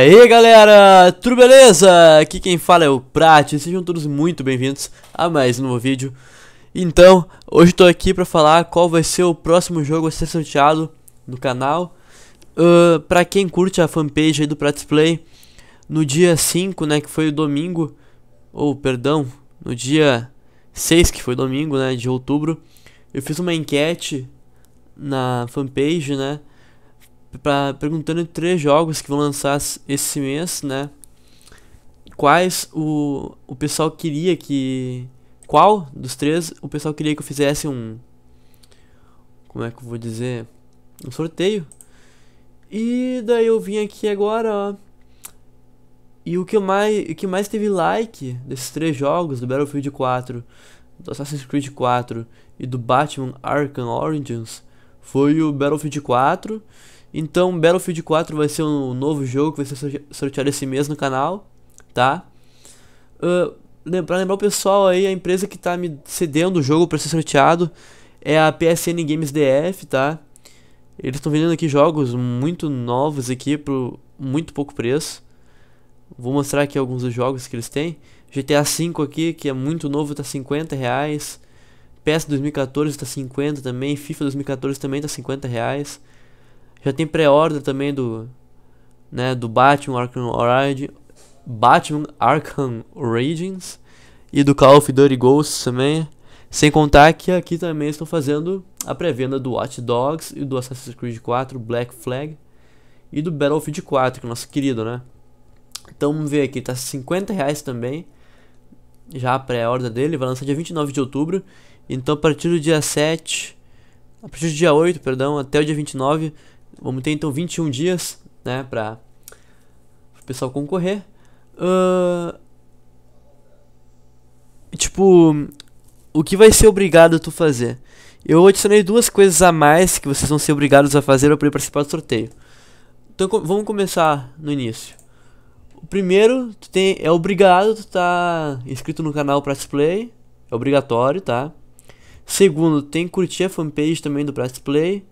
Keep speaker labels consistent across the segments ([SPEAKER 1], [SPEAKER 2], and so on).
[SPEAKER 1] aí galera, tudo beleza? Aqui quem fala é o Prat, sejam todos muito bem-vindos a mais um novo vídeo Então, hoje estou aqui para falar qual vai ser o próximo jogo a ser sorteado no canal uh, ah, Para quem curte a fanpage do Prats Play, no dia 5, né, que foi o domingo Ou, oh, perdão, no dia 6, que foi domingo, né, de outubro Eu fiz uma enquete na fanpage, né pra, perguntando três jogos que vão lançar esse mês, né? Quais o, o pessoal queria que. Qual dos três o pessoal queria que eu fizesse um. Como é que eu vou dizer? Um sorteio. E daí eu vim aqui agora, ó. E o que mais, o que mais teve like desses três jogos, do Battlefield 4, do Assassin's Creed 4 e do Batman Arkham Origins, foi o Battlefield 4 então, Battlefield 4 vai ser um novo jogo que vai ser sorteado esse mês no canal, tá? Uh, pra lembrar o pessoal aí, a empresa que tá me cedendo o jogo para ser sorteado é a PSN Games DF, tá? Eles estão vendendo aqui jogos muito novos aqui por muito pouco preço. Vou mostrar aqui alguns dos jogos que eles têm. GTA V aqui, que é muito novo, tá 50 reais. PES 2014 tá 50 também, FIFA 2014 também tá 50 reais. Já tem pré-order também do né, do Batman Arkham Origins, Batman Arkham Origins e do Call of Duty Ghosts também. Sem contar que aqui também estão fazendo a pré-venda do Watch Dogs e do Assassin's Creed 4 Black Flag e do Battlefield 4, que é o nosso querido, né? Então vamos ver aqui, tá 50 reais também. Já a pré ordem dele, vai lançar dia 29 de outubro. Então a partir do dia 7, a partir do dia 8, perdão, até o dia 29, Vamos ter então 21 dias, né, para o pessoal concorrer. Uh, tipo, o que vai ser obrigado tu fazer? Eu adicionei duas coisas a mais que vocês vão ser obrigados a fazer para participar do sorteio. Então vamos começar no início. O primeiro, tu tem, é obrigado tu tá inscrito no canal Press Play, é obrigatório, tá? Segundo, tem que curtir a fanpage também do Press Play.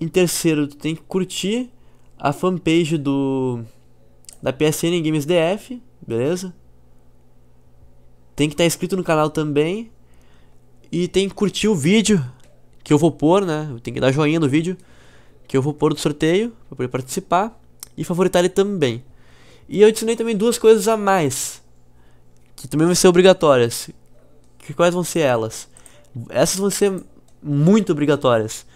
[SPEAKER 1] Em terceiro, tu tem que curtir a fanpage do da PSN Games DF, beleza? Tem que estar tá inscrito no canal também. E tem que curtir o vídeo que eu vou pôr, né? Tem que dar joinha no vídeo que eu vou pôr do sorteio para poder participar e favoritar ele também. E eu adicionei também duas coisas a mais que também vão ser obrigatórias. Que quais vão ser elas? Essas vão ser muito obrigatórias.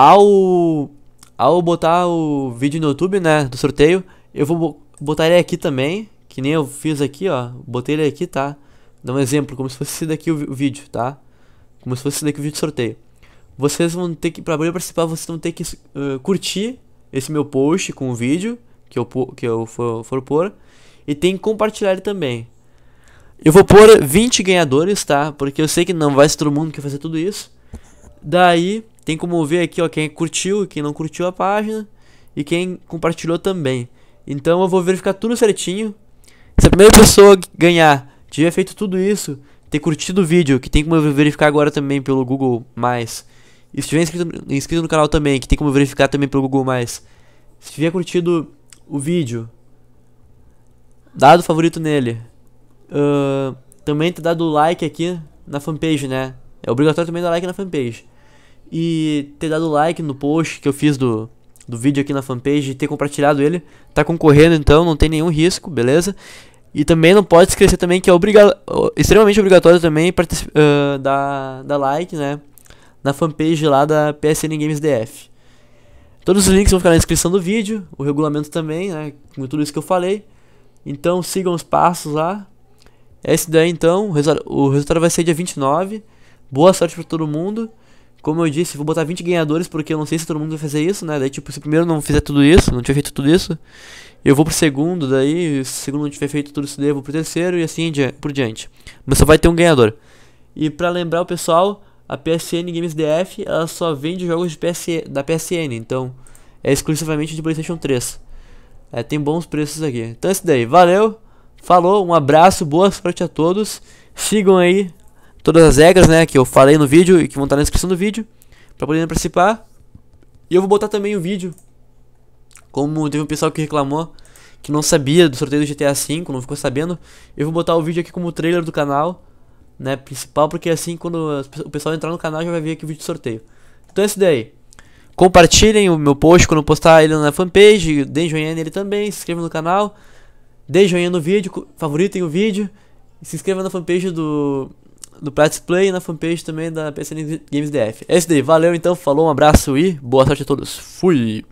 [SPEAKER 1] Ao, ao botar o vídeo no YouTube, né, do sorteio, eu vou botar ele aqui também, que nem eu fiz aqui, ó. Botei ele aqui, tá? Dá um exemplo, como se fosse esse daqui o, vídeo, tá? Como se fosse esse daqui o vídeo de sorteio. Vocês vão ter que, pra poder participar, vocês vão ter que uh, curtir esse meu post com o vídeo que eu, que eu for, for pôr. E tem que compartilhar ele também. Eu vou pôr 20 ganhadores, tá? Porque eu sei que não vai ser todo mundo que vai fazer tudo isso. Daí, tem como ver aqui, ó, quem curtiu e quem não curtiu a página e quem compartilhou também. Então eu vou verificar tudo certinho. Se a primeira pessoa ganhar tiver feito tudo isso, ter curtido o vídeo, que tem como verificar agora também pelo Google+, e se tiver inscrito, inscrito no canal também, que tem como verificar também pelo Google+, se tiver curtido o vídeo, dado favorito nele, uh, também ter dado like aqui na fanpage, né? É obrigatório também dar like na fanpage e ter dado like no post que eu fiz do, do vídeo aqui na fanpage e ter compartilhado ele. Tá concorrendo então, não tem nenhum risco, beleza? E também não pode esquecer também que é obriga extremamente obrigatório também uh, dar, da like, né? Na fanpage lá da PSN Games DF. Todos os links vão ficar na descrição do vídeo, o regulamento também, né? Com tudo isso que eu falei. Então sigam os passos lá. Esse é daí então, o resultado vai ser dia 29. Boa sorte para todo mundo. Como eu disse, vou botar 20 ganhadores porque eu não sei se todo mundo vai fazer isso, né? Daí, tipo, se o primeiro não fizer tudo isso, não tiver feito tudo isso, eu vou pro segundo, daí, se o segundo não tiver feito tudo isso, daí eu vou pro terceiro e assim por diante. Mas só vai ter um ganhador. E pra lembrar o pessoal, a PSN Games DF, ela só vende jogos de PS... da PSN, então é exclusivamente de PlayStation 3. É, tem bons preços aqui. Então é isso daí. Valeu, falou, um abraço, boa sorte a todos. Sigam aí todas as regras, né, que eu falei no vídeo e que vão estar na descrição do vídeo, para poder participar. E eu vou botar também o vídeo, como teve um pessoal que reclamou que não sabia do sorteio do GTA V, não ficou sabendo. Eu vou botar o vídeo aqui como trailer do canal, né, principal, porque assim quando o pessoal entrar no canal já vai ver aqui o vídeo de sorteio. Então é isso daí. Compartilhem o meu post quando postar ele na fanpage, deem joinha nele também, se inscrevam no canal, deem joinha no vídeo, favoritem o vídeo, se inscrevam na fanpage do, no Practice Play e na fanpage também da PSN Games DF. É isso daí, valeu então, falou, um abraço e boa sorte a todos. Fui!